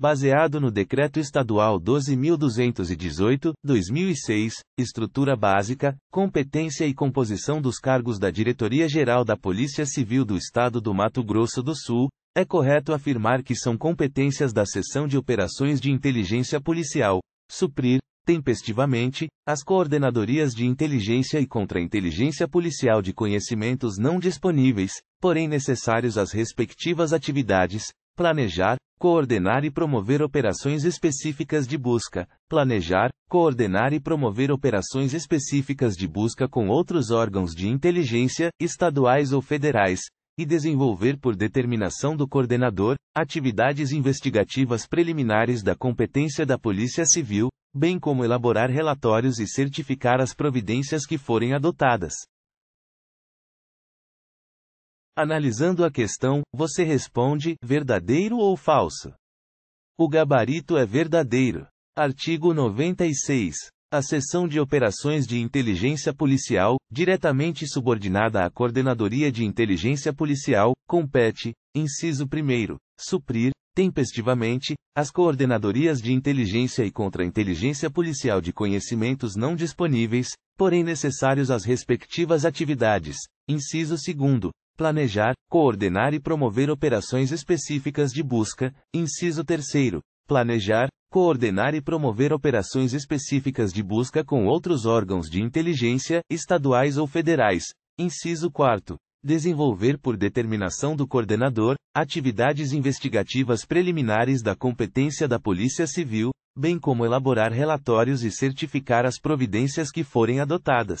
baseado no Decreto Estadual 12.218, 2006, Estrutura Básica, Competência e Composição dos Cargos da Diretoria-Geral da Polícia Civil do Estado do Mato Grosso do Sul, é correto afirmar que são competências da Seção de Operações de Inteligência Policial, suprir, tempestivamente, as coordenadorias de inteligência e contra-inteligência policial de conhecimentos não disponíveis, porém necessários às respectivas atividades, planejar, coordenar e promover operações específicas de busca, planejar, coordenar e promover operações específicas de busca com outros órgãos de inteligência, estaduais ou federais, e desenvolver por determinação do coordenador, atividades investigativas preliminares da competência da Polícia Civil, bem como elaborar relatórios e certificar as providências que forem adotadas. Analisando a questão, você responde: verdadeiro ou falso? O gabarito é verdadeiro. Artigo 96. A seção de operações de inteligência policial, diretamente subordinada à Coordenadoria de Inteligência Policial, compete, inciso 1, suprir, tempestivamente, as coordenadorias de inteligência e contra-inteligência policial de conhecimentos não disponíveis, porém necessários às respectivas atividades. Inciso 2 planejar, coordenar e promover operações específicas de busca, inciso 3 planejar, coordenar e promover operações específicas de busca com outros órgãos de inteligência, estaduais ou federais. Inciso 4. Desenvolver por determinação do coordenador, atividades investigativas preliminares da competência da Polícia Civil, bem como elaborar relatórios e certificar as providências que forem adotadas.